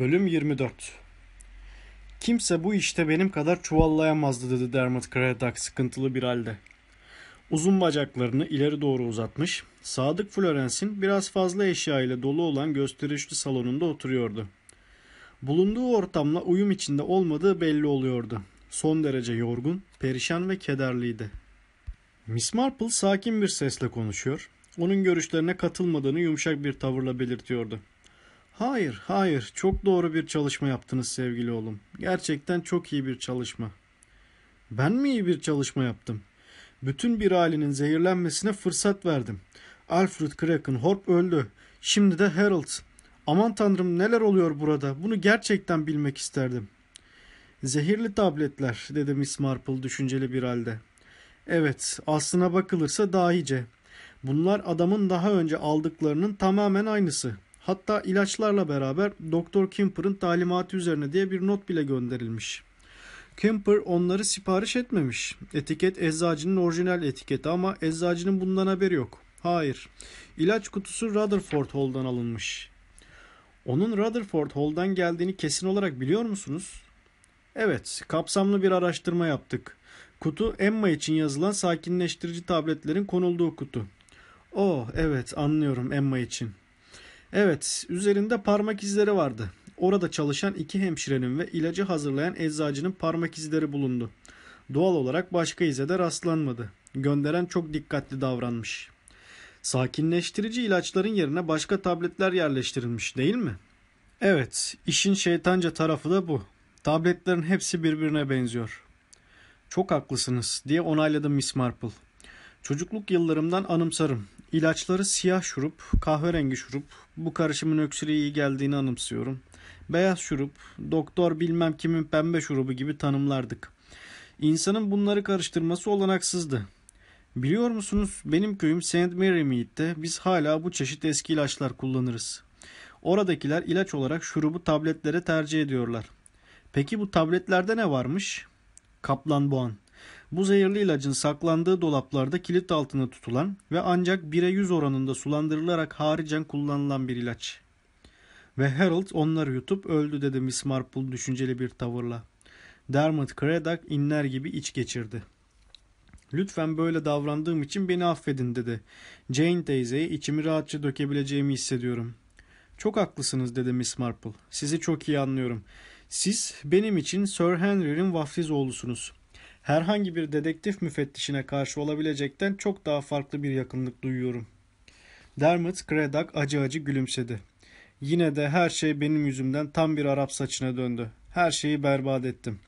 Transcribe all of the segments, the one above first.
Bölüm 24 Kimse bu işte benim kadar çuvallayamazdı dedi Dermot Craddock sıkıntılı bir halde. Uzun bacaklarını ileri doğru uzatmış, Sadık Florence'in biraz fazla eşya ile dolu olan gösterişli salonunda oturuyordu. Bulunduğu ortamla uyum içinde olmadığı belli oluyordu. Son derece yorgun, perişan ve kederliydi. Miss Marple sakin bir sesle konuşuyor, onun görüşlerine katılmadığını yumuşak bir tavırla belirtiyordu. Hayır, hayır. Çok doğru bir çalışma yaptınız sevgili oğlum. Gerçekten çok iyi bir çalışma. Ben mi iyi bir çalışma yaptım? Bütün bir ailenin zehirlenmesine fırsat verdim. Alfred Kraken Horp öldü. Şimdi de Harold. Aman tanrım neler oluyor burada? Bunu gerçekten bilmek isterdim. Zehirli tabletler dedi Miss Marple düşünceli bir halde. Evet aslına bakılırsa dahice. Bunlar adamın daha önce aldıklarının tamamen aynısı.'' Hatta ilaçlarla beraber Doktor Kemper'ın talimatı üzerine diye bir not bile gönderilmiş. Kemper onları sipariş etmemiş. Etiket eczacının orijinal etiketi ama eczacının bundan haberi yok. Hayır. İlaç kutusu Rutherford Hall'dan alınmış. Onun Rutherford Hall'dan geldiğini kesin olarak biliyor musunuz? Evet, kapsamlı bir araştırma yaptık. Kutu Emma için yazılan sakinleştirici tabletlerin konulduğu kutu. Oh, evet anlıyorum Emma için. Evet, üzerinde parmak izleri vardı. Orada çalışan iki hemşirenin ve ilacı hazırlayan eczacının parmak izleri bulundu. Doğal olarak başka ize de rastlanmadı. Gönderen çok dikkatli davranmış. Sakinleştirici ilaçların yerine başka tabletler yerleştirilmiş değil mi? Evet, işin şeytanca tarafı da bu. Tabletlerin hepsi birbirine benziyor. Çok haklısınız diye onayladım Miss Marple. Çocukluk yıllarımdan anımsarım. İlaçları siyah şurup, kahverengi şurup, bu karışımın öksürüğe iyi geldiğini anımsıyorum. Beyaz şurup, doktor bilmem kimin pembe şurubu gibi tanımlardık. İnsanın bunları karıştırması olanaksızdı. Biliyor musunuz benim köyüm St. Mary Mead'de biz hala bu çeşit eski ilaçlar kullanırız. Oradakiler ilaç olarak şurubu tabletlere tercih ediyorlar. Peki bu tabletlerde ne varmış? Kaplan boğan. Bu zehirli ilacın saklandığı dolaplarda kilit altına tutulan ve ancak 1'e 100 oranında sulandırılarak haricen kullanılan bir ilaç. Ve Harold onları yutup öldü dedi Miss Marple düşünceli bir tavırla. Dermot Credak inler gibi iç geçirdi. Lütfen böyle davrandığım için beni affedin dedi. Jane teyzeye içimi rahatça dökebileceğimi hissediyorum. Çok haklısınız dedi Miss Marple. Sizi çok iyi anlıyorum. Siz benim için Sir Henry'nin vaftiz oğlusunuz herhangi bir dedektif müfettişine karşı olabilecekten çok daha farklı bir yakınlık duyuyorum. Dermot Credak acı acı gülümsedi. Yine de her şey benim yüzümden tam bir Arap saçına döndü. Her şeyi berbat ettim.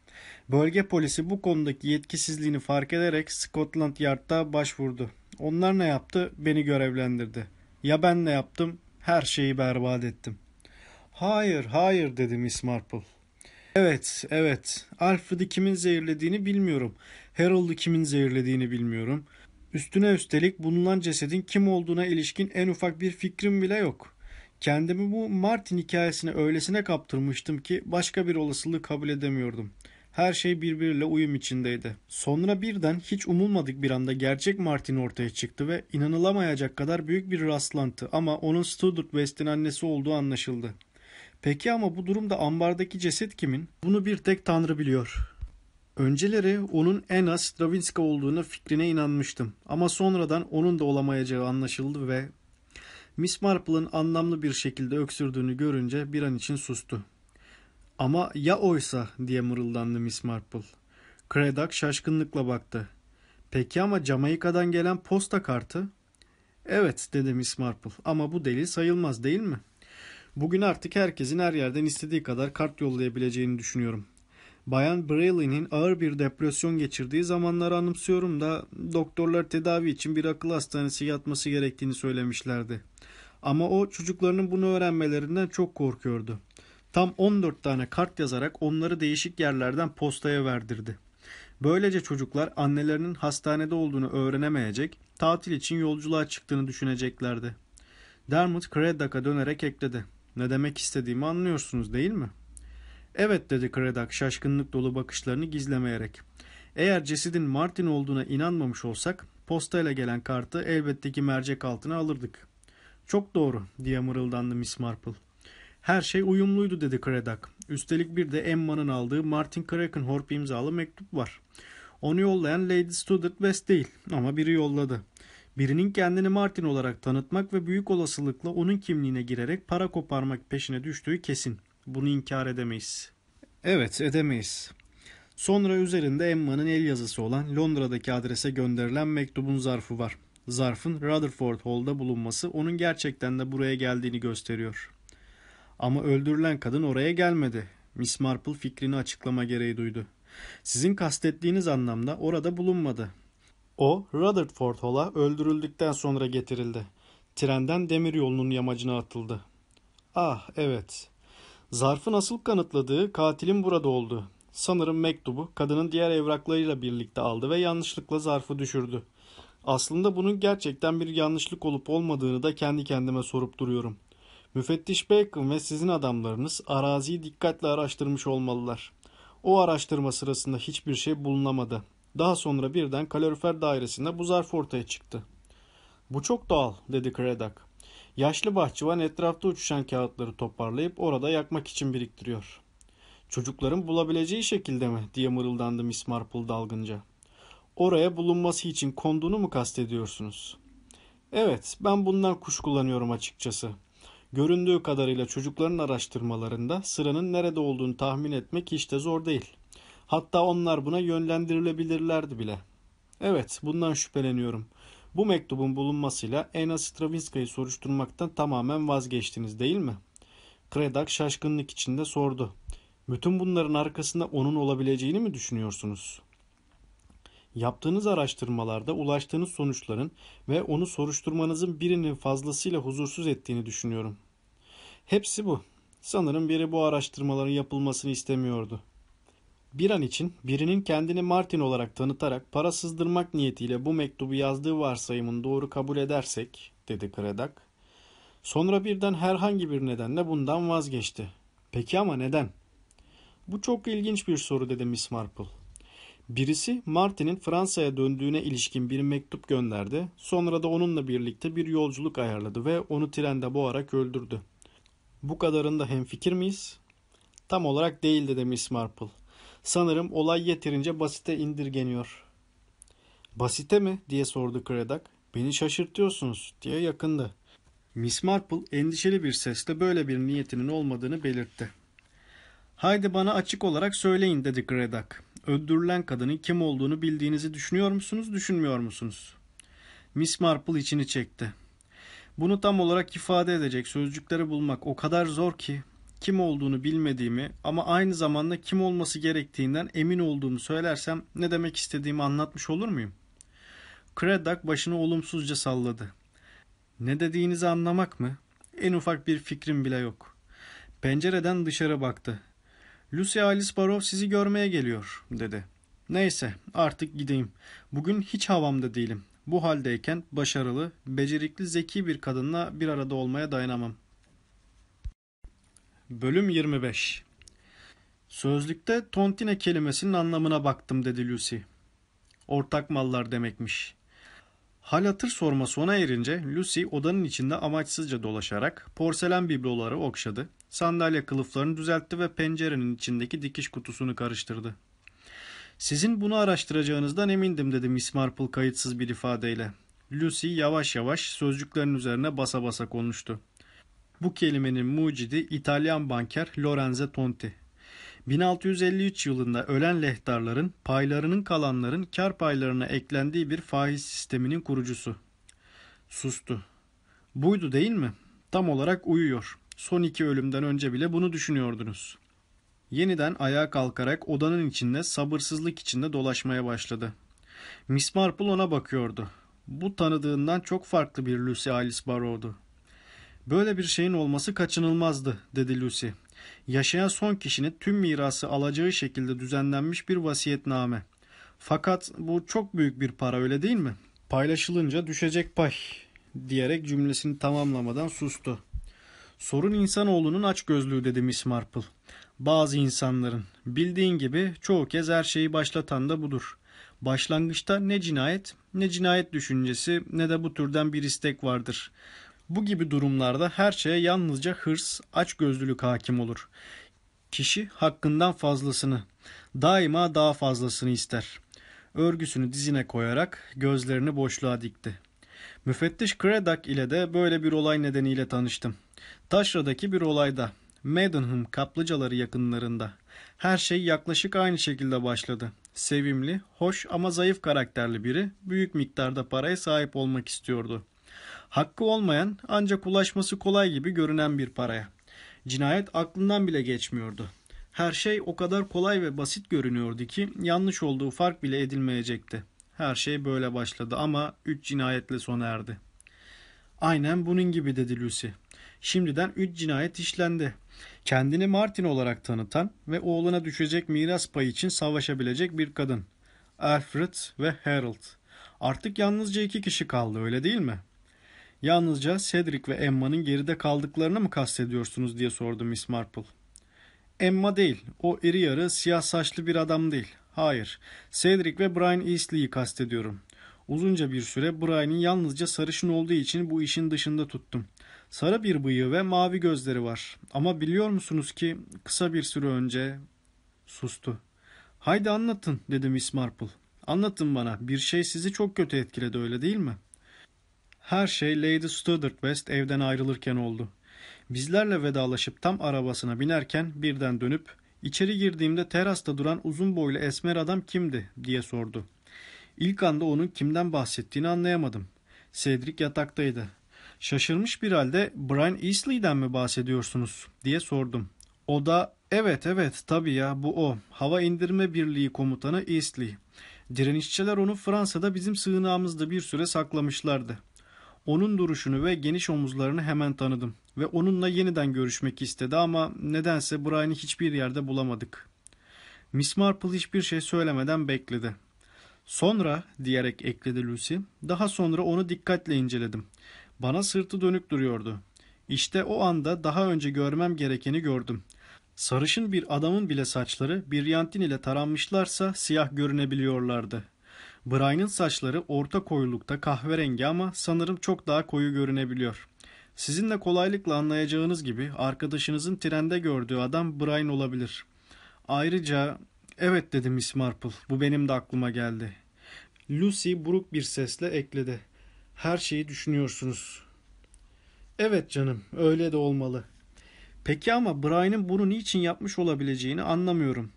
Bölge polisi bu konudaki yetkisizliğini fark ederek Scotland Yard'da başvurdu. Onlar ne yaptı? Beni görevlendirdi. Ya ben ne yaptım? Her şeyi berbat ettim. Hayır, hayır dedim Miss Marple. Evet, evet. Alfred'i kimin zehirlediğini bilmiyorum. Harold'u kimin zehirlediğini bilmiyorum. Üstüne üstelik bulunan cesedin kim olduğuna ilişkin en ufak bir fikrim bile yok. Kendimi bu Martin hikayesine öylesine kaptırmıştım ki başka bir olasılığı kabul edemiyordum. Her şey birbiriyle uyum içindeydi. Sonra birden hiç umulmadık bir anda gerçek Martin ortaya çıktı ve inanılamayacak kadar büyük bir rastlantı ama onun Stuart West'in annesi olduğu anlaşıldı. Peki ama bu durumda ambardaki ceset kimin? Bunu bir tek Tanrı biliyor. Önceleri onun en az Stravinska olduğunu fikrine inanmıştım ama sonradan onun da olamayacağı anlaşıldı ve Miss Marple'ın anlamlı bir şekilde öksürdüğünü görünce bir an için sustu. Ama ya oysa diye mırıldandı Miss Marple. Credak şaşkınlıkla baktı. Peki ama Jamaika'dan gelen posta kartı? Evet dedi Miss Marple ama bu delil sayılmaz değil mi?'' Bugün artık herkesin her yerden istediği kadar kart yollayabileceğini düşünüyorum. Bayan Brayley'nin ağır bir depresyon geçirdiği zamanları anımsıyorum da doktorlar tedavi için bir akıl hastanesi yatması gerektiğini söylemişlerdi. Ama o çocuklarının bunu öğrenmelerinden çok korkuyordu. Tam 14 tane kart yazarak onları değişik yerlerden postaya verdirdi. Böylece çocuklar annelerinin hastanede olduğunu öğrenemeyecek, tatil için yolculuğa çıktığını düşüneceklerdi. Dermot Craddock'a dönerek ekledi. Ne demek istediğimi anlıyorsunuz değil mi? Evet dedi Kredak şaşkınlık dolu bakışlarını gizlemeyerek. Eğer cesidin Martin olduğuna inanmamış olsak postayla gelen kartı elbette ki mercek altına alırdık. Çok doğru diye mırıldandı Miss Marple. Her şey uyumluydu dedi Kredak. Üstelik bir de Emma'nın aldığı Martin Krakenhorp imzalı mektup var. Onu yollayan Lady Student West değil ama biri yolladı. Birinin kendini Martin olarak tanıtmak ve büyük olasılıkla onun kimliğine girerek para koparmak peşine düştüğü kesin. Bunu inkar edemeyiz. Evet edemeyiz. Sonra üzerinde Emma'nın el yazısı olan Londra'daki adrese gönderilen mektubun zarfı var. Zarfın Rutherford Hall'da bulunması onun gerçekten de buraya geldiğini gösteriyor. Ama öldürülen kadın oraya gelmedi. Miss Marple fikrini açıklama gereği duydu. Sizin kastettiğiniz anlamda orada bulunmadı. O Rutherford Hall'a öldürüldükten sonra getirildi. Trenden demir yolunun yamacına atıldı. Ah evet. Zarfı asıl kanıtladığı katilin burada oldu. Sanırım mektubu kadının diğer evraklarıyla birlikte aldı ve yanlışlıkla zarfı düşürdü. Aslında bunun gerçekten bir yanlışlık olup olmadığını da kendi kendime sorup duruyorum. Müfettiş Bacon ve sizin adamlarınız araziyi dikkatle araştırmış olmalılar. O araştırma sırasında hiçbir şey bulunamadı.'' Daha sonra birden kalorifer dairesinde bu zarf ortaya çıktı. Bu çok doğal dedi Kredak. Yaşlı bahçıvan etrafta uçuşan kağıtları toparlayıp orada yakmak için biriktiriyor. Çocukların bulabileceği şekilde mi diye mırıldandı Miss Marple dalgınca. Oraya bulunması için konduğunu mu kastediyorsunuz? Evet ben bundan kuşkulanıyorum açıkçası. Göründüğü kadarıyla çocukların araştırmalarında sıranın nerede olduğunu tahmin etmek hiç de zor değil. Hatta onlar buna yönlendirilebilirlerdi bile. Evet, bundan şüpheleniyorum. Bu mektubun bulunmasıyla Ena Stravinska'yı soruşturmaktan tamamen vazgeçtiniz değil mi? Kredak şaşkınlık içinde sordu. Bütün bunların arkasında onun olabileceğini mi düşünüyorsunuz? Yaptığınız araştırmalarda ulaştığınız sonuçların ve onu soruşturmanızın birinin fazlasıyla huzursuz ettiğini düşünüyorum. Hepsi bu. Sanırım biri bu araştırmaların yapılmasını istemiyordu. Bir an için birinin kendini Martin olarak tanıtarak para sızdırmak niyetiyle bu mektubu yazdığı varsayımın doğru kabul edersek, dedi Kredak. Sonra birden herhangi bir nedenle bundan vazgeçti. Peki ama neden? Bu çok ilginç bir soru dedi Miss Marple. Birisi Martin'in Fransa'ya döndüğüne ilişkin bir mektup gönderdi. Sonra da onunla birlikte bir yolculuk ayarladı ve onu trende boğarak öldürdü. Bu kadarında hemfikir miyiz? Tam olarak değil dedi Miss Marple. Sanırım olay yeterince basite indirgeniyor. Basite mi diye sordu Kredak. Beni şaşırtıyorsunuz diye yakındı. Miss Marple endişeli bir sesle böyle bir niyetinin olmadığını belirtti. Haydi bana açık olarak söyleyin dedi Kredak. Öldürülen kadının kim olduğunu bildiğinizi düşünüyor musunuz, düşünmüyor musunuz? Miss Marple içini çekti. Bunu tam olarak ifade edecek sözcükleri bulmak o kadar zor ki kim olduğunu bilmediğimi ama aynı zamanda kim olması gerektiğinden emin olduğumu söylersem ne demek istediğimi anlatmış olur muyum? Kredak başını olumsuzca salladı. Ne dediğinizi anlamak mı? En ufak bir fikrim bile yok. Pencereden dışarı baktı. Lucy Alice Barov sizi görmeye geliyor dedi. Neyse artık gideyim. Bugün hiç havamda değilim. Bu haldeyken başarılı, becerikli, zeki bir kadınla bir arada olmaya dayanamam. Bölüm 25 Sözlükte tontine kelimesinin anlamına baktım dedi Lucy. Ortak mallar demekmiş. Hal hatır sorma sona erince Lucy odanın içinde amaçsızca dolaşarak porselen bibloları okşadı, sandalye kılıflarını düzeltti ve pencerenin içindeki dikiş kutusunu karıştırdı. Sizin bunu araştıracağınızdan emindim dedi Miss Marple kayıtsız bir ifadeyle. Lucy yavaş yavaş sözcüklerin üzerine basa basa konuştu. Bu kelimenin mucidi İtalyan banker Lorenzo Tonti. 1653 yılında ölen lehtarların paylarının kalanların kar paylarına eklendiği bir faiz sisteminin kurucusu. Sustu. Buydu değil mi? Tam olarak uyuyor. Son iki ölümden önce bile bunu düşünüyordunuz. Yeniden ayağa kalkarak odanın içinde sabırsızlık içinde dolaşmaya başladı. Miss Marple ona bakıyordu. Bu tanıdığından çok farklı bir Lucy Alice Barrow'du. Böyle bir şeyin olması kaçınılmazdı, dedi Lucy. Yaşayan son kişinin tüm mirası alacağı şekilde düzenlenmiş bir vasiyetname. Fakat bu çok büyük bir para öyle değil mi? Paylaşılınca düşecek pay diyerek cümlesini tamamlamadan sustu. Sorun insanoğlunun açgözlüğü dedi Miss Marple. Bazı insanların bildiğin gibi çoğu kez her şeyi başlatan da budur. Başlangıçta ne cinayet ne cinayet düşüncesi ne de bu türden bir istek vardır. Bu gibi durumlarda her şeye yalnızca hırs, açgözlülük hakim olur. Kişi hakkından fazlasını, daima daha fazlasını ister. Örgüsünü dizine koyarak gözlerini boşluğa dikti. Müfettiş Kredak ile de böyle bir olay nedeniyle tanıştım. Taşra'daki bir olayda, Maidenham kaplıcaları yakınlarında. Her şey yaklaşık aynı şekilde başladı. Sevimli, hoş ama zayıf karakterli biri büyük miktarda paraya sahip olmak istiyordu. Hakkı olmayan ancak ulaşması kolay gibi görünen bir paraya. Cinayet aklından bile geçmiyordu. Her şey o kadar kolay ve basit görünüyordu ki yanlış olduğu fark bile edilmeyecekti. Her şey böyle başladı ama üç cinayetle sona erdi. Aynen bunun gibi dedi Lucy. Şimdiden üç cinayet işlendi. Kendini Martin olarak tanıtan ve oğluna düşecek miras payı için savaşabilecek bir kadın. Alfred ve Harold. Artık yalnızca iki kişi kaldı öyle değil mi?'' Yalnızca Cedric ve Emma'nın geride kaldıklarını mı kastediyorsunuz diye sordu Miss Marple. Emma değil, o iri yarı siyah saçlı bir adam değil. Hayır, Cedric ve Brian Eastley'i kastediyorum. Uzunca bir süre Brian'in yalnızca sarışın olduğu için bu işin dışında tuttum. Sarı bir bıyığı ve mavi gözleri var. Ama biliyor musunuz ki kısa bir süre önce sustu. Haydi anlatın dedi Miss Marple. Anlatın bana bir şey sizi çok kötü etkiledi öyle değil mi?'' Her şey Lady Studdard West evden ayrılırken oldu. Bizlerle vedalaşıp tam arabasına binerken birden dönüp içeri girdiğimde terasta duran uzun boylu esmer adam kimdi diye sordu. İlk anda onun kimden bahsettiğini anlayamadım. Cedric yataktaydı. Şaşırmış bir halde Brian Easley'den mi bahsediyorsunuz diye sordum. O da evet evet tabii ya bu o. Hava indirme birliği komutanı Easley. Direnişçiler onu Fransa'da bizim sığınağımızda bir süre saklamışlardı. Onun duruşunu ve geniş omuzlarını hemen tanıdım ve onunla yeniden görüşmek istedi ama nedense Brian'ı hiçbir yerde bulamadık. Miss Marple hiçbir şey söylemeden bekledi. Sonra diyerek ekledi Lucy. Daha sonra onu dikkatle inceledim. Bana sırtı dönük duruyordu. İşte o anda daha önce görmem gerekeni gördüm. Sarışın bir adamın bile saçları bir yantin ile taranmışlarsa siyah görünebiliyorlardı. Brian'ın saçları orta koyulukta kahverengi ama sanırım çok daha koyu görünebiliyor. Sizin de kolaylıkla anlayacağınız gibi arkadaşınızın trende gördüğü adam Brian olabilir. Ayrıca evet dedi Miss Marple bu benim de aklıma geldi. Lucy buruk bir sesle ekledi. Her şeyi düşünüyorsunuz. Evet canım öyle de olmalı. Peki ama Brian'ın bunu niçin yapmış olabileceğini anlamıyorum.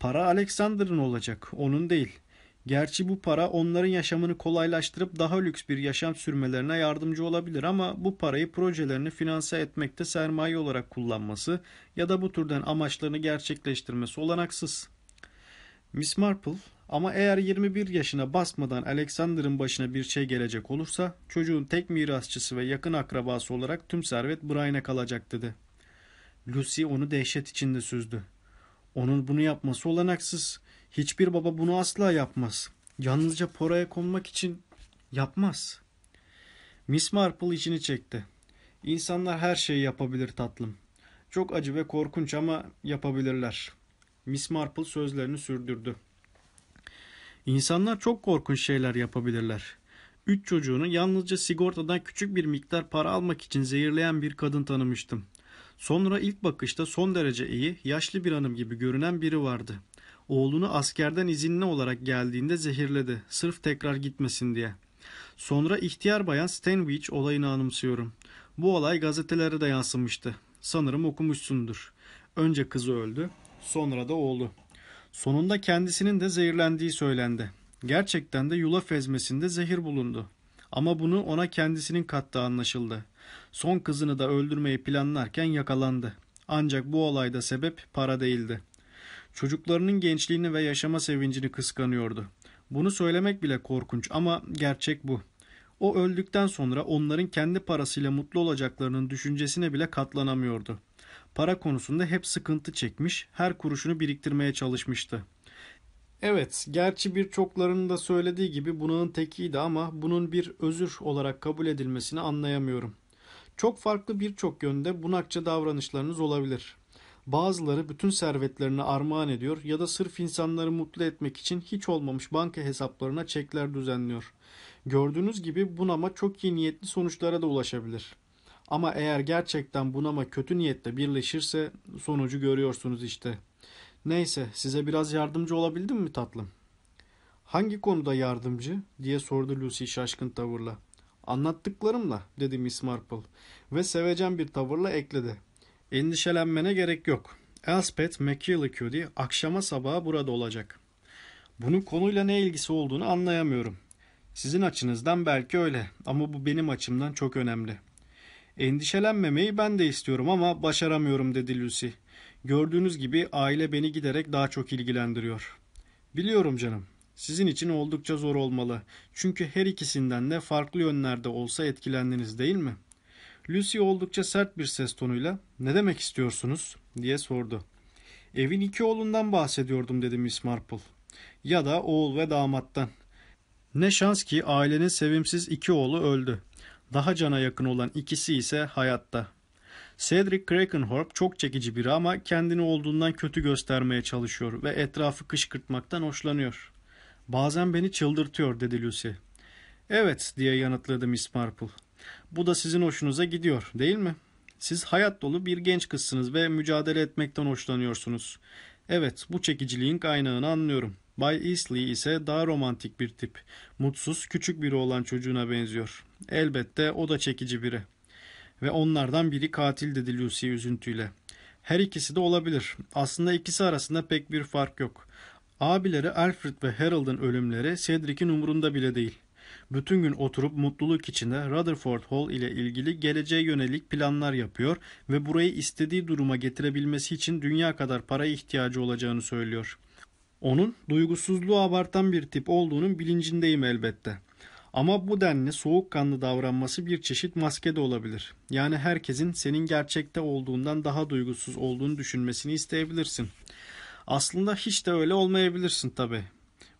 Para Alexander'ın olacak, onun değil. Gerçi bu para onların yaşamını kolaylaştırıp daha lüks bir yaşam sürmelerine yardımcı olabilir ama bu parayı projelerini finanse etmekte sermaye olarak kullanması ya da bu türden amaçlarını gerçekleştirmesi olanaksız. Miss Marple ama eğer 21 yaşına basmadan Alexander'ın başına bir şey gelecek olursa çocuğun tek mirasçısı ve yakın akrabası olarak tüm servet Brian'a kalacak dedi. Lucy onu dehşet içinde süzdü. Onun bunu yapması olanaksız. Hiçbir baba bunu asla yapmaz. Yalnızca poraya konmak için yapmaz. Miss Marple içini çekti. İnsanlar her şeyi yapabilir tatlım. Çok acı ve korkunç ama yapabilirler. Miss Marple sözlerini sürdürdü. İnsanlar çok korkunç şeyler yapabilirler. Üç çocuğunu yalnızca sigortadan küçük bir miktar para almak için zehirleyen bir kadın tanımıştım. Sonra ilk bakışta son derece iyi, yaşlı bir hanım gibi görünen biri vardı. Oğlunu askerden izinli olarak geldiğinde zehirledi. Sırf tekrar gitmesin diye. Sonra ihtiyar bayan Stanwich olayını anımsıyorum. Bu olay gazetelere de yansımıştı. Sanırım okumuşsundur. Önce kızı öldü, sonra da oğlu. Sonunda kendisinin de zehirlendiği söylendi. Gerçekten de yulaf ezmesinde zehir bulundu. Ama bunu ona kendisinin kattığı anlaşıldı. Son kızını da öldürmeyi planlarken yakalandı. Ancak bu olayda sebep para değildi. Çocuklarının gençliğini ve yaşama sevincini kıskanıyordu. Bunu söylemek bile korkunç ama gerçek bu. O öldükten sonra onların kendi parasıyla mutlu olacaklarının düşüncesine bile katlanamıyordu. Para konusunda hep sıkıntı çekmiş, her kuruşunu biriktirmeye çalışmıştı. Evet, gerçi birçoklarının da söylediği gibi bunun tekiydi ama bunun bir özür olarak kabul edilmesini anlayamıyorum. Çok farklı birçok yönde bunakça davranışlarınız olabilir. Bazıları bütün servetlerini armağan ediyor ya da sırf insanları mutlu etmek için hiç olmamış banka hesaplarına çekler düzenliyor. Gördüğünüz gibi bunama çok iyi niyetli sonuçlara da ulaşabilir. Ama eğer gerçekten bunama kötü niyetle birleşirse sonucu görüyorsunuz işte. Neyse size biraz yardımcı olabildim mi tatlım? Hangi konuda yardımcı diye sordu Lucy şaşkın tavırla. Anlattıklarımla dedi Miss Marple ve sevecen bir tavırla ekledi. Endişelenmene gerek yok. Elspeth McKillicuddy akşama sabaha burada olacak. Bunun konuyla ne ilgisi olduğunu anlayamıyorum. Sizin açınızdan belki öyle ama bu benim açımdan çok önemli. Endişelenmemeyi ben de istiyorum ama başaramıyorum dedi Lucy. Gördüğünüz gibi aile beni giderek daha çok ilgilendiriyor. Biliyorum canım. Sizin için oldukça zor olmalı. Çünkü her ikisinden de farklı yönlerde olsa etkilendiniz değil mi?'' Lucy oldukça sert bir ses tonuyla "Ne demek istiyorsunuz?" diye sordu. "Evin iki oğlundan bahsediyordum." dedi Miss Marple. "Ya da oğul ve damattan. Ne şans ki ailenin sevimsiz iki oğlu öldü. Daha cana yakın olan ikisi ise hayatta. Cedric Krakenhorp çok çekici biri ama kendini olduğundan kötü göstermeye çalışıyor ve etrafı kışkırtmaktan hoşlanıyor. Bazen beni çıldırtıyor dedi Lucy. Evet diye yanıtladı Miss Marple. Bu da sizin hoşunuza gidiyor değil mi? Siz hayat dolu bir genç kızsınız ve mücadele etmekten hoşlanıyorsunuz. Evet, bu çekiciliğin kaynağını anlıyorum. Bay Eastley ise daha romantik bir tip. Mutsuz, küçük biri olan çocuğuna benziyor. Elbette o da çekici biri. Ve onlardan biri katil dedi Lucy üzüntüyle. Her ikisi de olabilir. Aslında ikisi arasında pek bir fark yok. Abileri Alfred ve Harold'ın ölümleri Cedric'in umurunda bile değil bütün gün oturup mutluluk içinde Rutherford Hall ile ilgili geleceğe yönelik planlar yapıyor ve burayı istediği duruma getirebilmesi için dünya kadar paraya ihtiyacı olacağını söylüyor. Onun duygusuzluğu abartan bir tip olduğunun bilincindeyim elbette. Ama bu denli soğukkanlı davranması bir çeşit maske de olabilir. Yani herkesin senin gerçekte olduğundan daha duygusuz olduğunu düşünmesini isteyebilirsin. Aslında hiç de öyle olmayabilirsin tabii.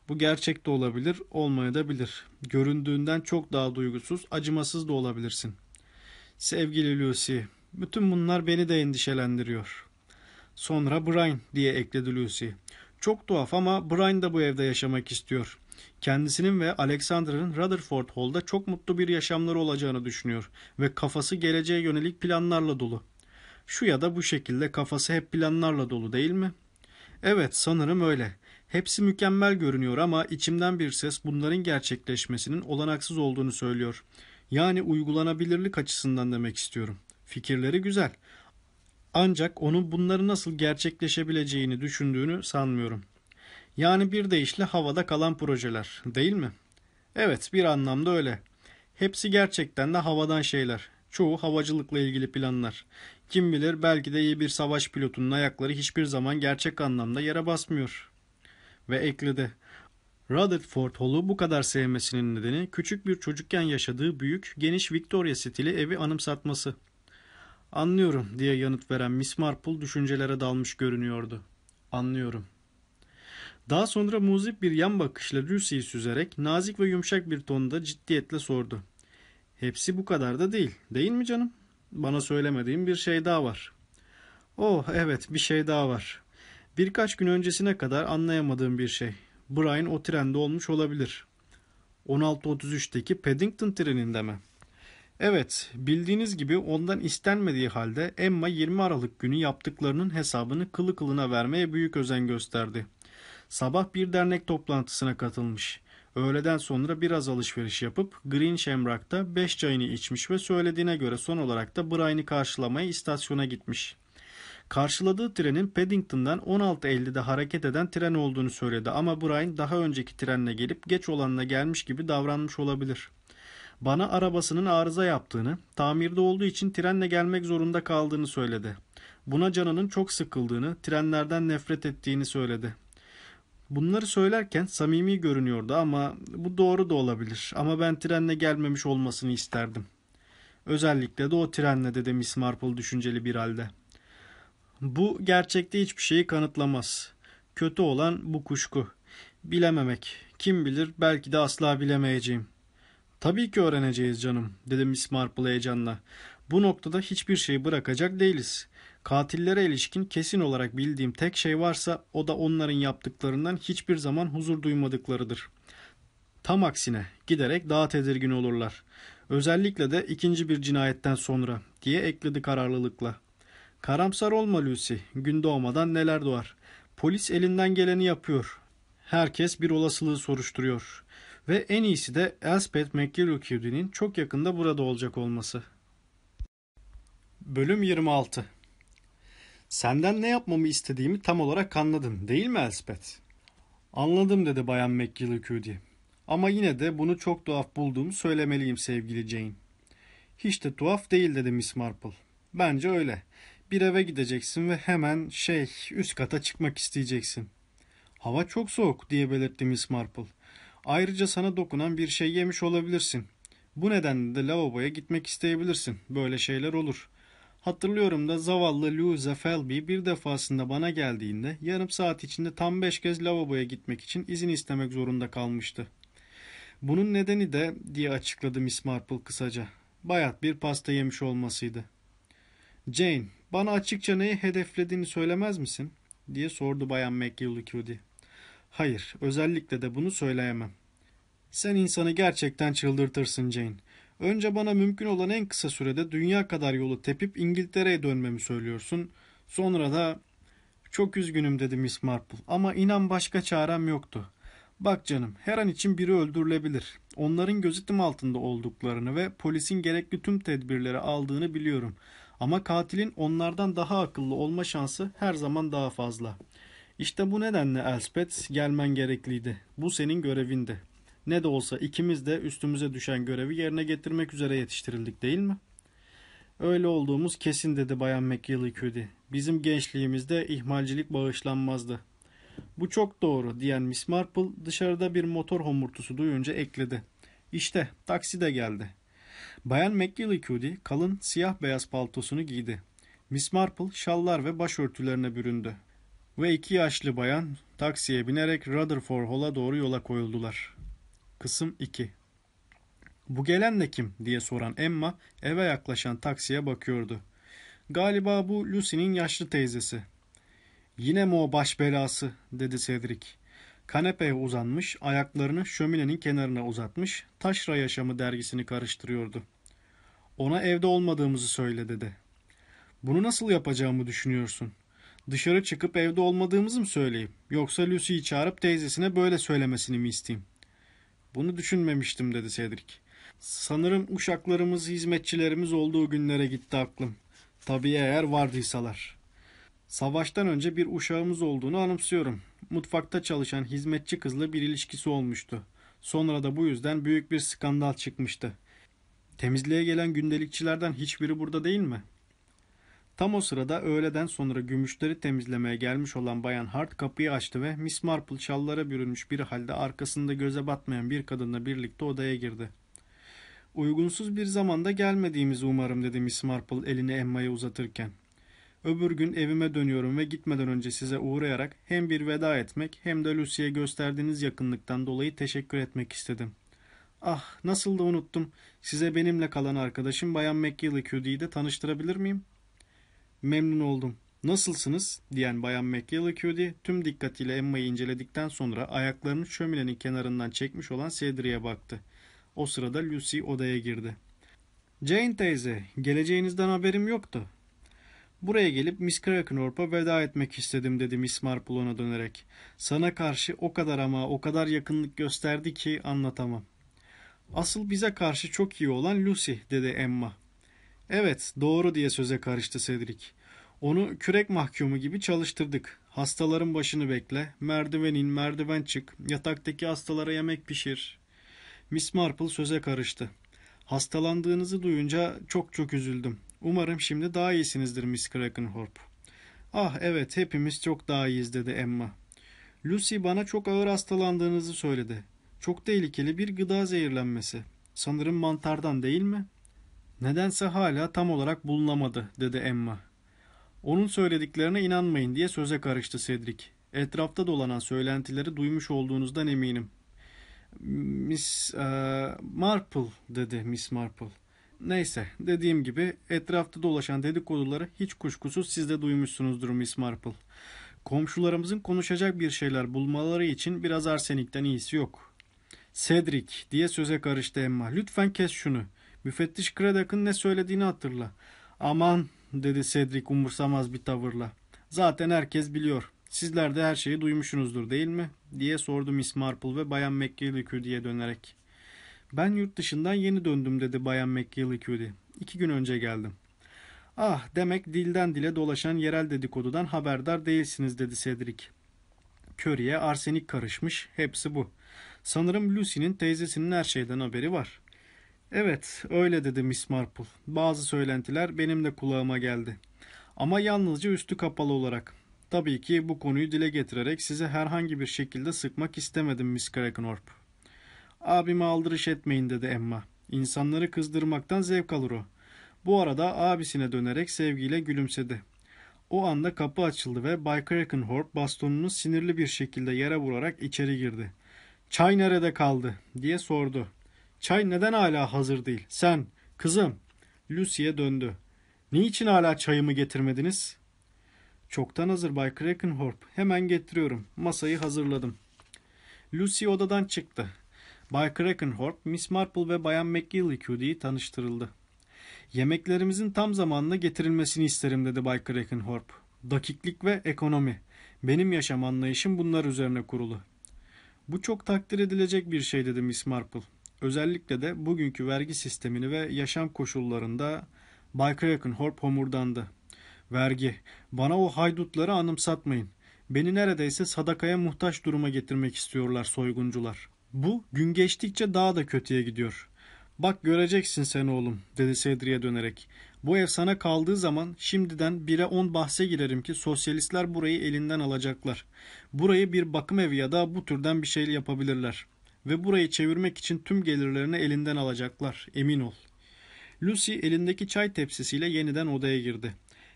Bu gerçek de olabilir, olmayabilir. Göründüğünden çok daha duygusuz, acımasız da olabilirsin. Sevgili Lucy, bütün bunlar beni de endişelendiriyor. Sonra Brian diye ekledi Lucy. Çok tuhaf ama Brian da bu evde yaşamak istiyor. Kendisinin ve Alexander'ın Rutherford Hall'da çok mutlu bir yaşamları olacağını düşünüyor ve kafası geleceğe yönelik planlarla dolu. Şu ya da bu şekilde kafası hep planlarla dolu değil mi? Evet sanırım öyle. Hepsi mükemmel görünüyor ama içimden bir ses bunların gerçekleşmesinin olanaksız olduğunu söylüyor. Yani uygulanabilirlik açısından demek istiyorum. Fikirleri güzel. Ancak onun bunları nasıl gerçekleşebileceğini düşündüğünü sanmıyorum. Yani bir deyişle havada kalan projeler, değil mi? Evet, bir anlamda öyle. Hepsi gerçekten de havadan şeyler. Çoğu havacılıkla ilgili planlar. Kim bilir belki de iyi bir savaş pilotunun ayakları hiçbir zaman gerçek anlamda yere basmıyor ve ekledi. Rutherford Hall'u bu kadar sevmesinin nedeni küçük bir çocukken yaşadığı büyük, geniş Victoria stili evi anımsatması. Anlıyorum diye yanıt veren Miss Marple düşüncelere dalmış görünüyordu. Anlıyorum. Daha sonra muzip bir yan bakışla Lucy'yi süzerek nazik ve yumuşak bir tonda ciddiyetle sordu. Hepsi bu kadar da değil, değil mi canım? Bana söylemediğim bir şey daha var. Oh evet bir şey daha var. Birkaç gün öncesine kadar anlayamadığım bir şey. Brian o trende olmuş olabilir. 16.33'teki Paddington treninde mi? Evet, bildiğiniz gibi ondan istenmediği halde Emma 20 Aralık günü yaptıklarının hesabını kılı kılına vermeye büyük özen gösterdi. Sabah bir dernek toplantısına katılmış. Öğleden sonra biraz alışveriş yapıp Green Emrak'ta 5 çayını içmiş ve söylediğine göre son olarak da Brian'ı karşılamaya istasyona gitmiş.'' Karşıladığı trenin Paddington'dan 16.50'de hareket eden tren olduğunu söyledi ama Brian daha önceki trenle gelip geç olanına gelmiş gibi davranmış olabilir. Bana arabasının arıza yaptığını, tamirde olduğu için trenle gelmek zorunda kaldığını söyledi. Buna canının çok sıkıldığını, trenlerden nefret ettiğini söyledi. Bunları söylerken samimi görünüyordu ama bu doğru da olabilir. Ama ben trenle gelmemiş olmasını isterdim. Özellikle de o trenle dedi Miss Marple düşünceli bir halde. Bu gerçekte hiçbir şeyi kanıtlamaz. Kötü olan bu kuşku. Bilememek. Kim bilir belki de asla bilemeyeceğim. Tabii ki öğreneceğiz canım dedi Miss Marple heyecanla. Bu noktada hiçbir şeyi bırakacak değiliz. Katillere ilişkin kesin olarak bildiğim tek şey varsa o da onların yaptıklarından hiçbir zaman huzur duymadıklarıdır. Tam aksine giderek daha tedirgin olurlar. Özellikle de ikinci bir cinayetten sonra diye ekledi kararlılıkla. Karamsar olma Lucy. Gün doğmadan neler doğar. Polis elinden geleni yapıyor. Herkes bir olasılığı soruşturuyor. Ve en iyisi de Elspeth McGillicuddy'nin çok yakında burada olacak olması. Bölüm 26 Senden ne yapmamı istediğimi tam olarak anladın değil mi Elspeth? Anladım dedi Bayan McGillicuddy. Ama yine de bunu çok tuhaf bulduğumu söylemeliyim sevgili Jane. Hiç de tuhaf değil dedi Miss Marple. Bence öyle bir eve gideceksin ve hemen şey üst kata çıkmak isteyeceksin. Hava çok soğuk diye belirtti Miss Marple. Ayrıca sana dokunan bir şey yemiş olabilirsin. Bu nedenle de lavaboya gitmek isteyebilirsin. Böyle şeyler olur. Hatırlıyorum da zavallı Louisa Felby bir defasında bana geldiğinde yarım saat içinde tam beş kez lavaboya gitmek için izin istemek zorunda kalmıştı. Bunun nedeni de diye açıkladı Miss Marple kısaca. Bayat bir pasta yemiş olmasıydı. Jane bana açıkça neyi hedeflediğini söylemez misin? diye sordu Bayan McGillicuddy. Hayır, özellikle de bunu söyleyemem. Sen insanı gerçekten çıldırtırsın Jane. Önce bana mümkün olan en kısa sürede dünya kadar yolu tepip İngiltere'ye dönmemi söylüyorsun. Sonra da çok üzgünüm dedi Miss Marple ama inan başka çarem yoktu. Bak canım her an için biri öldürülebilir. Onların gözetim altında olduklarını ve polisin gerekli tüm tedbirleri aldığını biliyorum. Ama katilin onlardan daha akıllı olma şansı her zaman daha fazla. İşte bu nedenle Elspeth gelmen gerekliydi. Bu senin görevindi. Ne de olsa ikimiz de üstümüze düşen görevi yerine getirmek üzere yetiştirildik değil mi? Öyle olduğumuz kesin dedi Bayan McGillicuddy. Bizim gençliğimizde ihmalcilik bağışlanmazdı. Bu çok doğru diyen Miss Marple dışarıda bir motor homurtusu duyunca ekledi. İşte taksi de geldi. Bayan McGillicuddy kalın siyah beyaz paltosunu giydi. Miss Marple şallar ve başörtülerine büründü. Ve iki yaşlı bayan taksiye binerek Rutherford Hall'a doğru yola koyuldular. Kısım 2 Bu gelen de kim diye soran Emma eve yaklaşan taksiye bakıyordu. Galiba bu Lucy'nin yaşlı teyzesi. Yine mi o baş belası dedi Cedric. Kanepeye uzanmış, ayaklarını şöminenin kenarına uzatmış, Taşra Yaşamı dergisini karıştırıyordu. Ona evde olmadığımızı söyle dedi. Bunu nasıl yapacağımı düşünüyorsun? Dışarı çıkıp evde olmadığımızı mı söyleyeyim? Yoksa Lucy'yi çağırıp teyzesine böyle söylemesini mi isteyeyim? Bunu düşünmemiştim dedi Cedric. Sanırım uşaklarımız, hizmetçilerimiz olduğu günlere gitti aklım. Tabii eğer vardıysalar.'' Savaştan önce bir uşağımız olduğunu anımsıyorum. Mutfakta çalışan hizmetçi kızla bir ilişkisi olmuştu. Sonra da bu yüzden büyük bir skandal çıkmıştı. Temizliğe gelen gündelikçilerden hiçbiri burada değil mi? Tam o sırada öğleden sonra gümüşleri temizlemeye gelmiş olan Bayan Hart kapıyı açtı ve Miss Marple şallara bürünmüş bir halde arkasında göze batmayan bir kadınla birlikte odaya girdi. Uygunsuz bir zamanda gelmediğimizi umarım dedi Miss Marple elini Emma'ya uzatırken. Öbür gün evime dönüyorum ve gitmeden önce size uğrayarak hem bir veda etmek hem de Lucy'ye gösterdiğiniz yakınlıktan dolayı teşekkür etmek istedim. Ah nasıl da unuttum. Size benimle kalan arkadaşım Bayan McGillicuddy'yi de tanıştırabilir miyim? Memnun oldum. Nasılsınız? diyen Bayan McGillicuddy tüm dikkatiyle Emma'yı inceledikten sonra ayaklarını şöminenin kenarından çekmiş olan Cedric'e baktı. O sırada Lucy odaya girdi. Jane teyze, geleceğinizden haberim yoktu. Buraya gelip Miss Krakenorp'a veda etmek istedim dedi Miss Marple'ona dönerek. Sana karşı o kadar ama o kadar yakınlık gösterdi ki anlatamam. Asıl bize karşı çok iyi olan Lucy dedi Emma. Evet doğru diye söze karıştı Cedric. Onu kürek mahkumu gibi çalıştırdık. Hastaların başını bekle, merdiven in, merdiven çık, yataktaki hastalara yemek pişir. Miss Marple söze karıştı. Hastalandığınızı duyunca çok çok üzüldüm. Umarım şimdi daha iyisinizdir Miss Krakenhorp. Ah evet hepimiz çok daha iyiyiz dedi Emma. Lucy bana çok ağır hastalandığınızı söyledi. Çok tehlikeli bir gıda zehirlenmesi. Sanırım mantardan değil mi? Nedense hala tam olarak bulunamadı dedi Emma. Onun söylediklerine inanmayın diye söze karıştı Cedric. Etrafta dolanan söylentileri duymuş olduğunuzdan eminim. Miss uh, Marple dedi Miss Marple. Neyse dediğim gibi etrafta dolaşan dedikoduları hiç kuşkusuz siz de duymuşsunuzdur Miss Marple. Komşularımızın konuşacak bir şeyler bulmaları için biraz arsenikten iyisi yok. Cedric diye söze karıştı Emma. Lütfen kes şunu. Müfettiş Craddock'ın ne söylediğini hatırla. Aman dedi Cedric umursamaz bir tavırla. Zaten herkes biliyor. Sizler de her şeyi duymuşsunuzdur değil mi? diye sordu Miss Marple ve Bayan McGillicuddy'ye dönerek. Ben yurt dışından yeni döndüm dedi Bayan McGillicuddy. İki gün önce geldim. Ah demek dilden dile dolaşan yerel dedikodudan haberdar değilsiniz dedi Cedric. Curry'e arsenik karışmış hepsi bu. Sanırım Lucy'nin teyzesinin her şeyden haberi var. Evet öyle dedi Miss Marple. Bazı söylentiler benim de kulağıma geldi. Ama yalnızca üstü kapalı olarak. Tabii ki bu konuyu dile getirerek size herhangi bir şekilde sıkmak istemedim Miss Crackenhorp. Abime aldırış etmeyin dedi Emma. İnsanları kızdırmaktan zevk alır o. Bu arada abisine dönerek sevgiyle gülümsedi. O anda kapı açıldı ve Bay Krakenhorp bastonunu sinirli bir şekilde yere vurarak içeri girdi. Çay nerede kaldı diye sordu. Çay neden hala hazır değil? Sen, kızım. Lucy'ye döndü. Niçin hala çayımı getirmediniz? Çoktan hazır Bay Krakenhorp. Hemen getiriyorum. Masayı hazırladım. Lucy odadan çıktı. Bay Krakenhorp, Miss Marple ve Bayan McGillicuddy'yi tanıştırıldı. Yemeklerimizin tam zamanında getirilmesini isterim dedi Bay Krakenhorp. Dakiklik ve ekonomi. Benim yaşam anlayışım bunlar üzerine kurulu. Bu çok takdir edilecek bir şey dedi Miss Marple. Özellikle de bugünkü vergi sistemini ve yaşam koşullarında Bay Krakenhorp homurdandı. Vergi. Bana o haydutları anımsatmayın. Beni neredeyse sadakaya muhtaç duruma getirmek istiyorlar soyguncular. Bu gün geçtikçe daha da kötüye gidiyor. Bak göreceksin sen oğlum dedi Sedri'ye dönerek. Bu ev sana kaldığı zaman şimdiden bire on bahse girerim ki sosyalistler burayı elinden alacaklar. Burayı bir bakım evi ya da bu türden bir şey yapabilirler. Ve burayı çevirmek için tüm gelirlerini elinden alacaklar emin ol. Lucy elindeki çay tepsisiyle yeniden odaya girdi.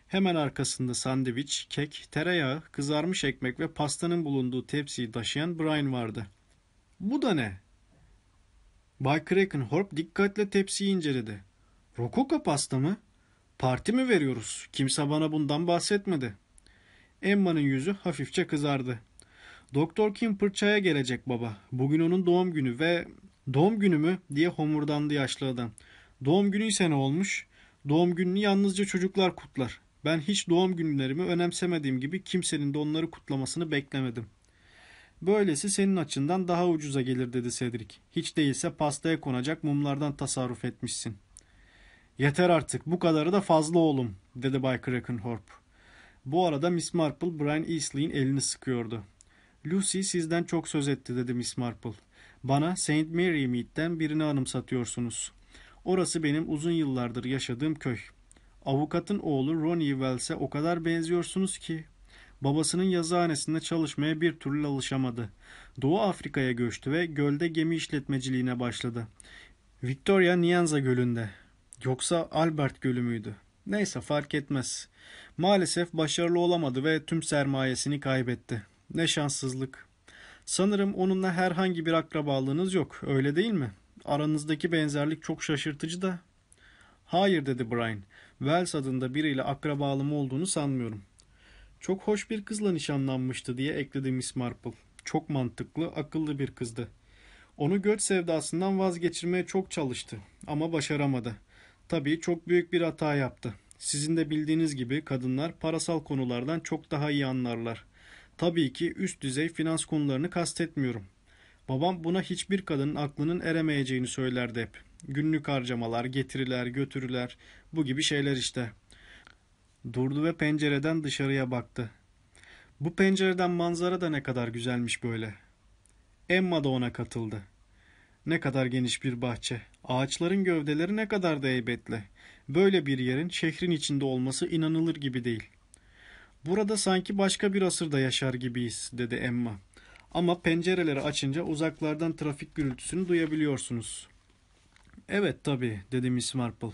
Hemen arkasında sandviç, kek, tereyağı, kızarmış ekmek ve pastanın bulunduğu tepsiyi taşıyan Brian vardı.'' Bu da ne? Bay Krakenhorp dikkatle tepsiyi inceledi. Rokoka pasta mı? Parti mi veriyoruz? Kimse bana bundan bahsetmedi. Emma'nın yüzü hafifçe kızardı. Doktor Kim Pırça'ya gelecek baba. Bugün onun doğum günü ve... Doğum günü mü? diye homurdandı yaşlı adam. Doğum günü ise ne olmuş? Doğum gününü yalnızca çocuklar kutlar. Ben hiç doğum günlerimi önemsemediğim gibi kimsenin de onları kutlamasını beklemedim.'' Böylesi senin açından daha ucuza gelir dedi Cedric. Hiç değilse pastaya konacak mumlardan tasarruf etmişsin. Yeter artık bu kadarı da fazla oğlum dedi Bay Krakenhorp. Bu arada Miss Marple Brian Easley'in elini sıkıyordu. Lucy sizden çok söz etti dedi Miss Marple. Bana St. Mary Mead'den birini anımsatıyorsunuz. Orası benim uzun yıllardır yaşadığım köy. Avukatın oğlu Ronnie Wells'e o kadar benziyorsunuz ki babasının yazıhanesinde çalışmaya bir türlü alışamadı. Doğu Afrika'ya göçtü ve gölde gemi işletmeciliğine başladı. Victoria Nyanza Gölü'nde. Yoksa Albert Gölü müydü? Neyse fark etmez. Maalesef başarılı olamadı ve tüm sermayesini kaybetti. Ne şanssızlık. Sanırım onunla herhangi bir akrabalığınız yok, öyle değil mi? Aranızdaki benzerlik çok şaşırtıcı da. Hayır dedi Brian. Wells adında biriyle akrabalığım olduğunu sanmıyorum. Çok hoş bir kızla nişanlanmıştı diye ekledi Miss Marple. Çok mantıklı, akıllı bir kızdı. Onu göç sevdasından vazgeçirmeye çok çalıştı ama başaramadı. Tabii çok büyük bir hata yaptı. Sizin de bildiğiniz gibi kadınlar parasal konulardan çok daha iyi anlarlar. Tabii ki üst düzey finans konularını kastetmiyorum. Babam buna hiçbir kadının aklının eremeyeceğini söylerdi hep. Günlük harcamalar, getiriler, götürüler, bu gibi şeyler işte.'' Durdu ve pencereden dışarıya baktı. Bu pencereden manzara da ne kadar güzelmiş böyle. Emma da ona katıldı. Ne kadar geniş bir bahçe. Ağaçların gövdeleri ne kadar da heybetli. Böyle bir yerin şehrin içinde olması inanılır gibi değil. Burada sanki başka bir asırda yaşar gibiyiz dedi Emma. Ama pencereleri açınca uzaklardan trafik gürültüsünü duyabiliyorsunuz. Evet tabii dedi Miss Marple.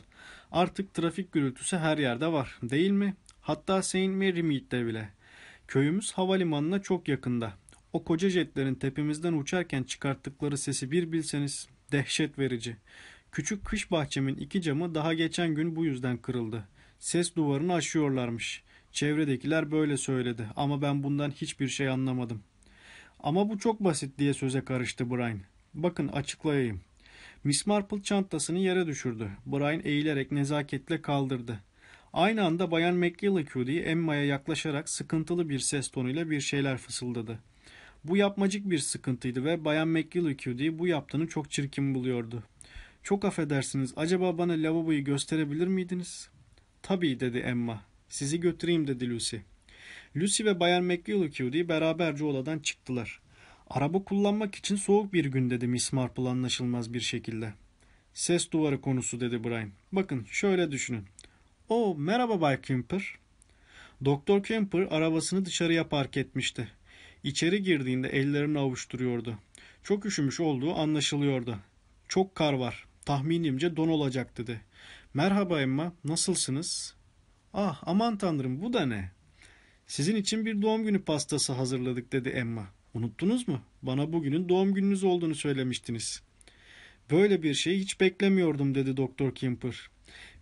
Artık trafik gürültüsü her yerde var değil mi? Hatta Saint Mary Mead'de bile. Köyümüz havalimanına çok yakında. O koca jetlerin tepemizden uçarken çıkarttıkları sesi bir bilseniz dehşet verici. Küçük kış bahçemin iki camı daha geçen gün bu yüzden kırıldı. Ses duvarını aşıyorlarmış. Çevredekiler böyle söyledi ama ben bundan hiçbir şey anlamadım. Ama bu çok basit diye söze karıştı Brian. Bakın açıklayayım. Miss Marple çantasını yere düşürdü. Brian eğilerek nezaketle kaldırdı. Aynı anda Bayan McGillicuddy Emma'ya yaklaşarak sıkıntılı bir ses tonuyla bir şeyler fısıldadı. Bu yapmacık bir sıkıntıydı ve Bayan McGillicuddy bu yaptığını çok çirkin buluyordu. Çok affedersiniz acaba bana lavaboyu gösterebilir miydiniz? Tabii dedi Emma. Sizi götüreyim dedi Lucy. Lucy ve Bayan McGillicuddy beraberce odadan çıktılar. Araba kullanmak için soğuk bir gün dedi Miss Marple anlaşılmaz bir şekilde. Ses duvarı konusu dedi Brian. Bakın şöyle düşünün. O merhaba Bay Kemper. Doktor Kemper arabasını dışarıya park etmişti. İçeri girdiğinde ellerini avuşturuyordu. Çok üşümüş olduğu anlaşılıyordu. Çok kar var. Tahminimce don olacak dedi. Merhaba Emma, nasılsınız? Ah aman tanrım bu da ne? Sizin için bir doğum günü pastası hazırladık dedi Emma. Unuttunuz mu? Bana bugünün doğum gününüz olduğunu söylemiştiniz. Böyle bir şeyi hiç beklemiyordum dedi Doktor Kemper.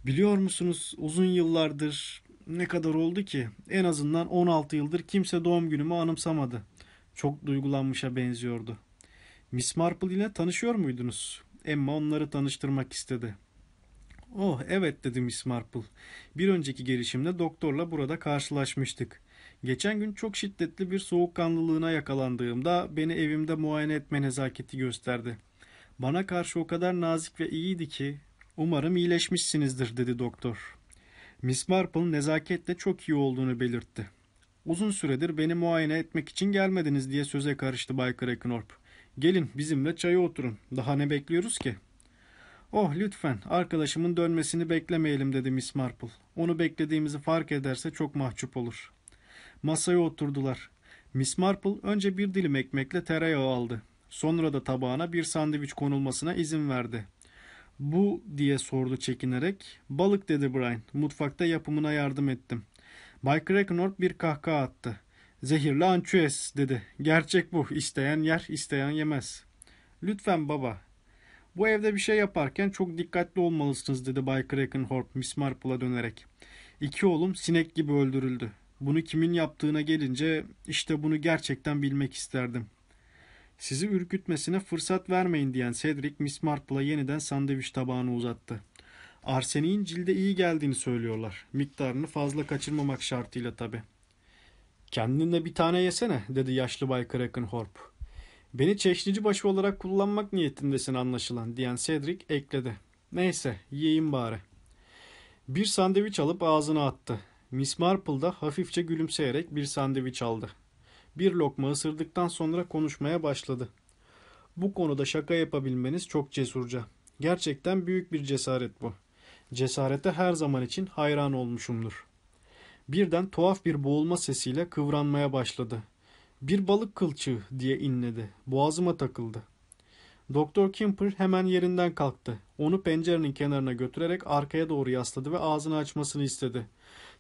Biliyor musunuz uzun yıllardır ne kadar oldu ki en azından 16 yıldır kimse doğum günümü anımsamadı. Çok duygulanmışa benziyordu. Miss Marple ile tanışıyor muydunuz? Emma onları tanıştırmak istedi. Oh evet dedi Miss Marple. Bir önceki gelişimde doktorla burada karşılaşmıştık. Geçen gün çok şiddetli bir soğukkanlılığına yakalandığımda beni evimde muayene etme nezaketi gösterdi. Bana karşı o kadar nazik ve iyiydi ki umarım iyileşmişsinizdir dedi doktor. Miss Marple nezaketle çok iyi olduğunu belirtti. Uzun süredir beni muayene etmek için gelmediniz diye söze karıştı Bay Krakenorp. Gelin bizimle çaya oturun. Daha ne bekliyoruz ki? Oh lütfen arkadaşımın dönmesini beklemeyelim dedi Miss Marple. Onu beklediğimizi fark ederse çok mahcup olur. Masaya oturdular. Miss Marple önce bir dilim ekmekle tereyağı aldı. Sonra da tabağına bir sandviç konulmasına izin verdi. Bu diye sordu çekinerek. Balık dedi Brian. Mutfakta yapımına yardım ettim. Bay Crackenord bir kahkaha attı. Zehirli ançües dedi. Gerçek bu. İsteyen yer, isteyen yemez. Lütfen baba. Bu evde bir şey yaparken çok dikkatli olmalısınız dedi Bay Crackenhorp Miss Marple'a dönerek. İki oğlum sinek gibi öldürüldü. Bunu kimin yaptığına gelince işte bunu gerçekten bilmek isterdim. Sizi ürkütmesine fırsat vermeyin diyen Cedric Miss Marple'a yeniden sandviç tabağını uzattı. Arseniğin cilde iyi geldiğini söylüyorlar. Miktarını fazla kaçırmamak şartıyla tabi. Kendin de bir tane yesene dedi yaşlı Bay Krakenhorp. Beni çeşnici başı olarak kullanmak niyetindesin anlaşılan diyen Cedric ekledi. Neyse yiyeyim bari. Bir sandviç alıp ağzına attı. Miss Marple da hafifçe gülümseyerek bir sandviç aldı. Bir lokma ısırdıktan sonra konuşmaya başladı. Bu konuda şaka yapabilmeniz çok cesurca. Gerçekten büyük bir cesaret bu. Cesarete her zaman için hayran olmuşumdur. Birden tuhaf bir boğulma sesiyle kıvranmaya başladı. Bir balık kılçığı diye inledi. Boğazıma takıldı. Doktor Kimper hemen yerinden kalktı. Onu pencerenin kenarına götürerek arkaya doğru yasladı ve ağzını açmasını istedi.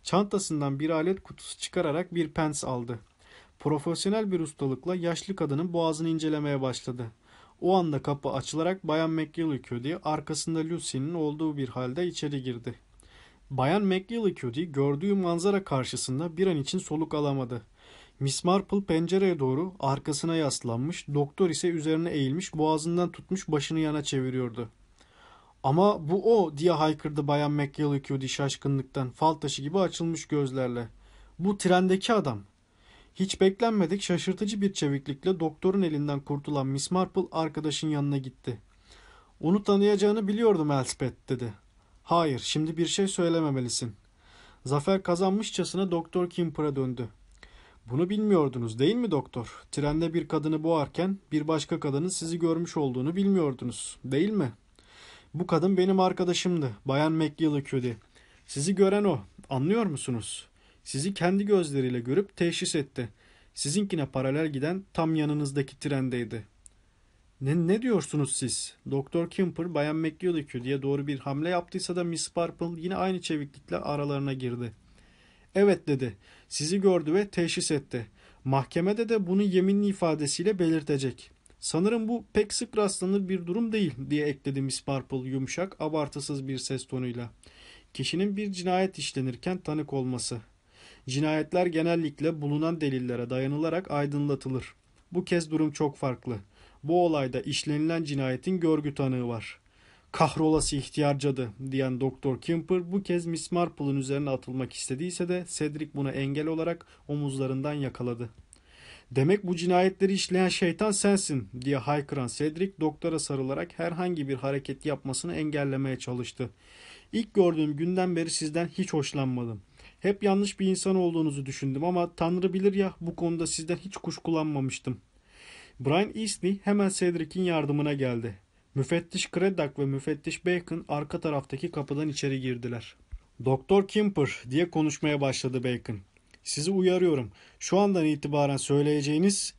Çantasından bir alet kutusu çıkararak bir pens aldı. Profesyonel bir ustalıkla yaşlı kadının boğazını incelemeye başladı. O anda kapı açılarak Bayan McGillicuddy arkasında Lucy'nin olduğu bir halde içeri girdi. Bayan McGillicuddy gördüğü manzara karşısında bir an için soluk alamadı. Miss Marple pencereye doğru arkasına yaslanmış, doktor ise üzerine eğilmiş boğazından tutmuş başını yana çeviriyordu. Ama bu o diye haykırdı Bayan McGillicuddy şaşkınlıktan fal taşı gibi açılmış gözlerle. Bu trendeki adam. Hiç beklenmedik şaşırtıcı bir çeviklikle doktorun elinden kurtulan Miss Marple arkadaşın yanına gitti. Onu tanıyacağını biliyordum Elspeth dedi. Hayır şimdi bir şey söylememelisin. Zafer kazanmışçasına Doktor Kimper'a döndü. Bunu bilmiyordunuz değil mi doktor? Trende bir kadını boğarken bir başka kadının sizi görmüş olduğunu bilmiyordunuz değil mi?'' Bu kadın benim arkadaşımdı. Bayan McGill Cuddy. Sizi gören o. Anlıyor musunuz? Sizi kendi gözleriyle görüp teşhis etti. Sizinkine paralel giden tam yanınızdaki trendeydi. Ne, ne diyorsunuz siz? Doktor Kimper Bayan McGillicuddy'ye diye doğru bir hamle yaptıysa da Miss Purple yine aynı çeviklikle aralarına girdi. Evet dedi. Sizi gördü ve teşhis etti. Mahkemede de bunu yeminli ifadesiyle belirtecek. Sanırım bu pek sık rastlanır bir durum değil diye ekledi Miss Marple yumuşak, abartısız bir ses tonuyla. Kişinin bir cinayet işlenirken tanık olması. Cinayetler genellikle bulunan delillere dayanılarak aydınlatılır. Bu kez durum çok farklı. Bu olayda işlenilen cinayetin görgü tanığı var. Kahrolası ihtiyarcadı diyen Doktor Kimper bu kez Miss Marple'ın üzerine atılmak istediyse de Cedric buna engel olarak omuzlarından yakaladı. Demek bu cinayetleri işleyen şeytan sensin diye haykıran Cedric doktora sarılarak herhangi bir hareket yapmasını engellemeye çalıştı. İlk gördüğüm günden beri sizden hiç hoşlanmadım. Hep yanlış bir insan olduğunuzu düşündüm ama Tanrı bilir ya bu konuda sizden hiç kuşkulanmamıştım. Brian Eastley hemen Cedric'in yardımına geldi. Müfettiş Craddock ve müfettiş Bacon arka taraftaki kapıdan içeri girdiler. Doktor Kimper diye konuşmaya başladı Bacon. Sizi uyarıyorum. Şu andan itibaren söyleyeceğiniz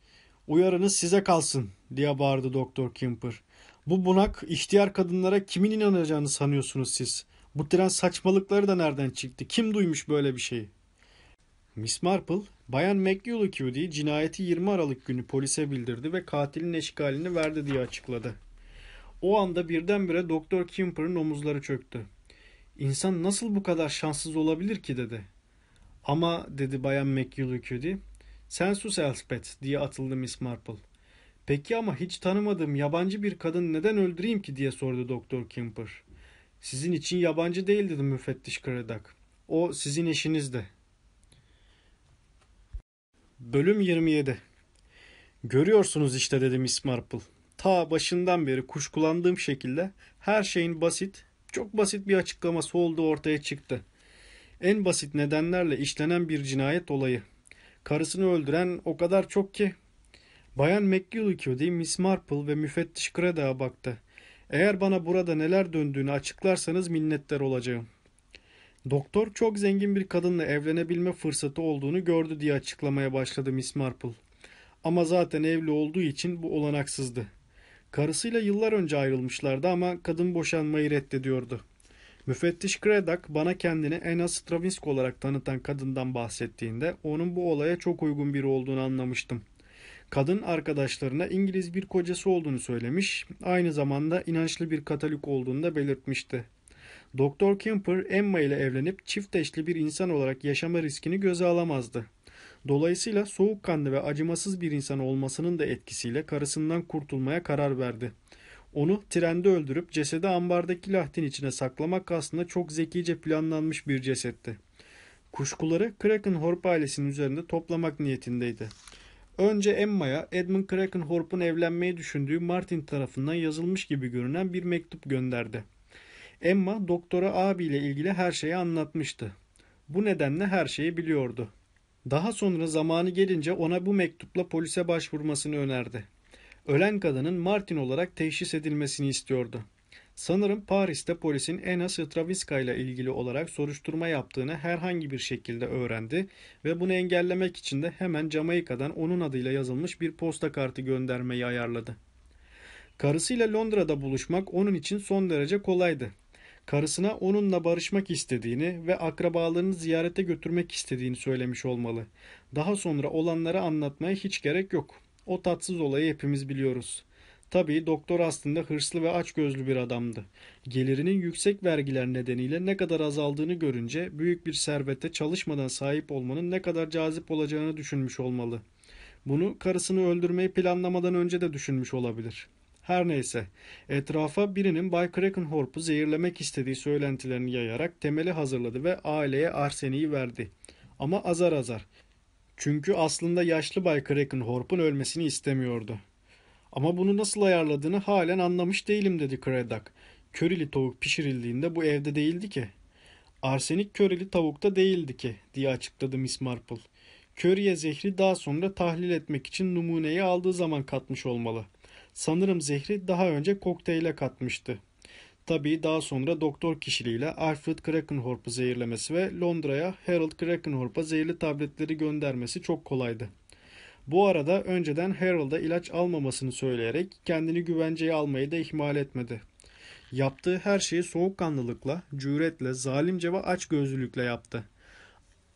uyarınız size kalsın diye bağırdı Doktor Kimper. Bu bunak ihtiyar kadınlara kimin inanacağını sanıyorsunuz siz? Bu tren saçmalıkları da nereden çıktı? Kim duymuş böyle bir şeyi? Miss Marple, Bayan McGillicuddy cinayeti 20 Aralık günü polise bildirdi ve katilin eşkalini verdi diye açıkladı. O anda birdenbire Doktor Kimper'ın omuzları çöktü. İnsan nasıl bu kadar şanssız olabilir ki dedi. Ama dedi bayan McGillicuddy. Sen sus Elspeth diye atıldı Miss Marple. Peki ama hiç tanımadığım yabancı bir kadın neden öldüreyim ki diye sordu Doktor Kimper. Sizin için yabancı değil dedi müfettiş Kredak. O sizin eşinizde. Bölüm 27 Görüyorsunuz işte dedi Miss Marple. Ta başından beri kuşkulandığım şekilde her şeyin basit, çok basit bir açıklaması olduğu ortaya çıktı.'' en basit nedenlerle işlenen bir cinayet olayı. Karısını öldüren o kadar çok ki. Bayan McGillicuddy Miss Marple ve müfettiş Creda'ya baktı. Eğer bana burada neler döndüğünü açıklarsanız minnettar olacağım. Doktor çok zengin bir kadınla evlenebilme fırsatı olduğunu gördü diye açıklamaya başladı Miss Marple. Ama zaten evli olduğu için bu olanaksızdı. Karısıyla yıllar önce ayrılmışlardı ama kadın boşanmayı reddediyordu. Müfettiş Kredak bana kendini Ena Stravinsk olarak tanıtan kadından bahsettiğinde onun bu olaya çok uygun biri olduğunu anlamıştım. Kadın arkadaşlarına İngiliz bir kocası olduğunu söylemiş, aynı zamanda inançlı bir Katolik olduğunu da belirtmişti. Doktor Kemper Emma ile evlenip çift eşli bir insan olarak yaşama riskini göze alamazdı. Dolayısıyla soğukkanlı ve acımasız bir insan olmasının da etkisiyle karısından kurtulmaya karar verdi. Onu trende öldürüp cesedi ambardaki lahdin içine saklamak aslında çok zekice planlanmış bir cesetti. Kuşkuları Kraken Horp ailesinin üzerinde toplamak niyetindeydi. Önce Emma'ya Edmund Kraken Horp'un evlenmeyi düşündüğü Martin tarafından yazılmış gibi görünen bir mektup gönderdi. Emma doktora abiyle ilgili her şeyi anlatmıştı. Bu nedenle her şeyi biliyordu. Daha sonra zamanı gelince ona bu mektupla polise başvurmasını önerdi ölen kadının Martin olarak teşhis edilmesini istiyordu. Sanırım Paris'te polisin Ena Stravinska ile ilgili olarak soruşturma yaptığını herhangi bir şekilde öğrendi ve bunu engellemek için de hemen Jamaika'dan onun adıyla yazılmış bir posta kartı göndermeyi ayarladı. Karısıyla Londra'da buluşmak onun için son derece kolaydı. Karısına onunla barışmak istediğini ve akrabalarını ziyarete götürmek istediğini söylemiş olmalı. Daha sonra olanları anlatmaya hiç gerek yok.'' O tatsız olayı hepimiz biliyoruz. Tabii doktor aslında hırslı ve açgözlü bir adamdı. Gelirinin yüksek vergiler nedeniyle ne kadar azaldığını görünce büyük bir servete çalışmadan sahip olmanın ne kadar cazip olacağını düşünmüş olmalı. Bunu karısını öldürmeyi planlamadan önce de düşünmüş olabilir. Her neyse, etrafa birinin Bay Krakenhorp'u zehirlemek istediği söylentilerini yayarak temeli hazırladı ve aileye arseniği verdi. Ama azar azar, çünkü aslında yaşlı Bay Krakenhorp'un ölmesini istemiyordu. Ama bunu nasıl ayarladığını halen anlamış değilim dedi Kredak. Körili tavuk pişirildiğinde bu evde değildi ki. Arsenik körili tavukta değildi ki diye açıkladı Miss Marple. Köriye zehri daha sonra tahlil etmek için numuneyi aldığı zaman katmış olmalı. Sanırım zehri daha önce kokteyle katmıştı. Tabii daha sonra doktor kişiliğiyle Alfred Krakenhorp'u zehirlemesi ve Londra'ya Harold Krakenhorp'a zehirli tabletleri göndermesi çok kolaydı. Bu arada önceden Harold'a ilaç almamasını söyleyerek kendini güvenceye almayı da ihmal etmedi. Yaptığı her şeyi soğukkanlılıkla, cüretle, zalimce ve açgözlülükle yaptı.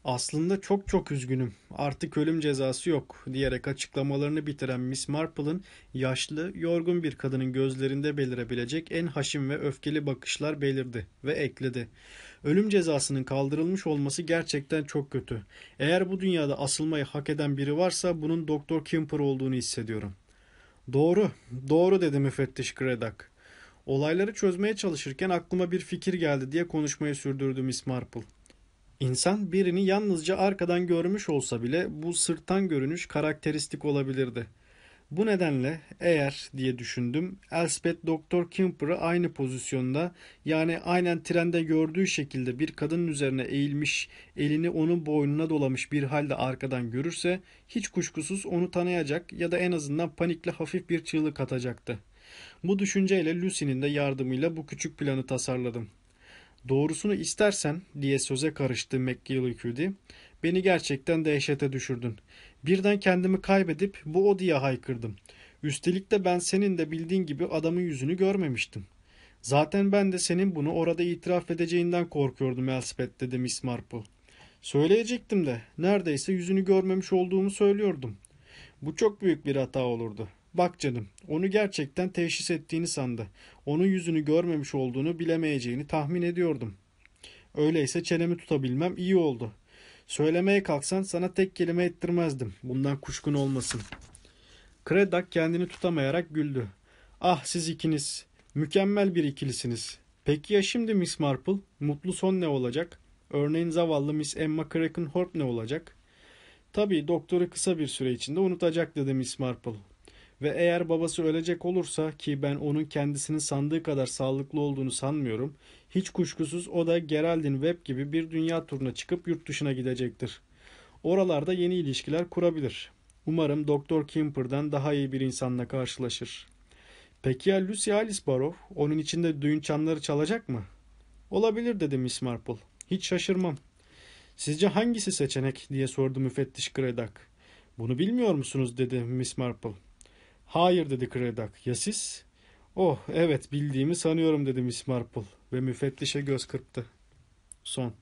Aslında çok çok üzgünüm. Artık ölüm cezası yok diyerek açıklamalarını bitiren Miss Marple'ın yaşlı, yorgun bir kadının gözlerinde belirebilecek en haşim ve öfkeli bakışlar belirdi ve ekledi. Ölüm cezasının kaldırılmış olması gerçekten çok kötü. Eğer bu dünyada asılmayı hak eden biri varsa bunun Doktor Kimper olduğunu hissediyorum. Doğru, doğru dedi müfettiş Gredak. Olayları çözmeye çalışırken aklıma bir fikir geldi diye konuşmayı sürdürdü Miss Marple. İnsan birini yalnızca arkadan görmüş olsa bile bu sırttan görünüş karakteristik olabilirdi. Bu nedenle eğer diye düşündüm Elspeth Doktor Kimper'ı aynı pozisyonda yani aynen trende gördüğü şekilde bir kadının üzerine eğilmiş elini onun boynuna dolamış bir halde arkadan görürse hiç kuşkusuz onu tanıyacak ya da en azından panikle hafif bir çığlık atacaktı. Bu düşünceyle Lucy'nin de yardımıyla bu küçük planı tasarladım. Doğrusunu istersen diye söze karıştı McGillicuddy. Beni gerçekten dehşete düşürdün. Birden kendimi kaybedip bu o diye haykırdım. Üstelik de ben senin de bildiğin gibi adamın yüzünü görmemiştim. Zaten ben de senin bunu orada itiraf edeceğinden korkuyordum Elspeth dedi Miss Marple. Söyleyecektim de neredeyse yüzünü görmemiş olduğumu söylüyordum. Bu çok büyük bir hata olurdu. Bak canım, onu gerçekten teşhis ettiğini sandı. Onun yüzünü görmemiş olduğunu bilemeyeceğini tahmin ediyordum. Öyleyse çenemi tutabilmem iyi oldu. Söylemeye kalksan sana tek kelime ettirmezdim. Bundan kuşkun olmasın. Kredak kendini tutamayarak güldü. Ah siz ikiniz. Mükemmel bir ikilisiniz. Peki ya şimdi Miss Marple? Mutlu son ne olacak? Örneğin zavallı Miss Emma Crackenhorp ne olacak? Tabii doktoru kısa bir süre içinde unutacak dedi Miss Marple. Ve eğer babası ölecek olursa ki ben onun kendisini sandığı kadar sağlıklı olduğunu sanmıyorum. Hiç kuşkusuz o da Geraldin Webb gibi bir dünya turuna çıkıp yurt dışına gidecektir. Oralarda yeni ilişkiler kurabilir. Umarım Doktor Kimper'dan daha iyi bir insanla karşılaşır. Peki ya Lucy Alice Barrow? Onun içinde düğün çanları çalacak mı? Olabilir dedi Miss Marple. Hiç şaşırmam. Sizce hangisi seçenek diye sordu müfettiş Gredak. Bunu bilmiyor musunuz dedi Miss Marple. Hayır dedi Kredak. Ya siz? Oh evet bildiğimi sanıyorum dedi Miss Marple ve müfettişe göz kırptı. Son.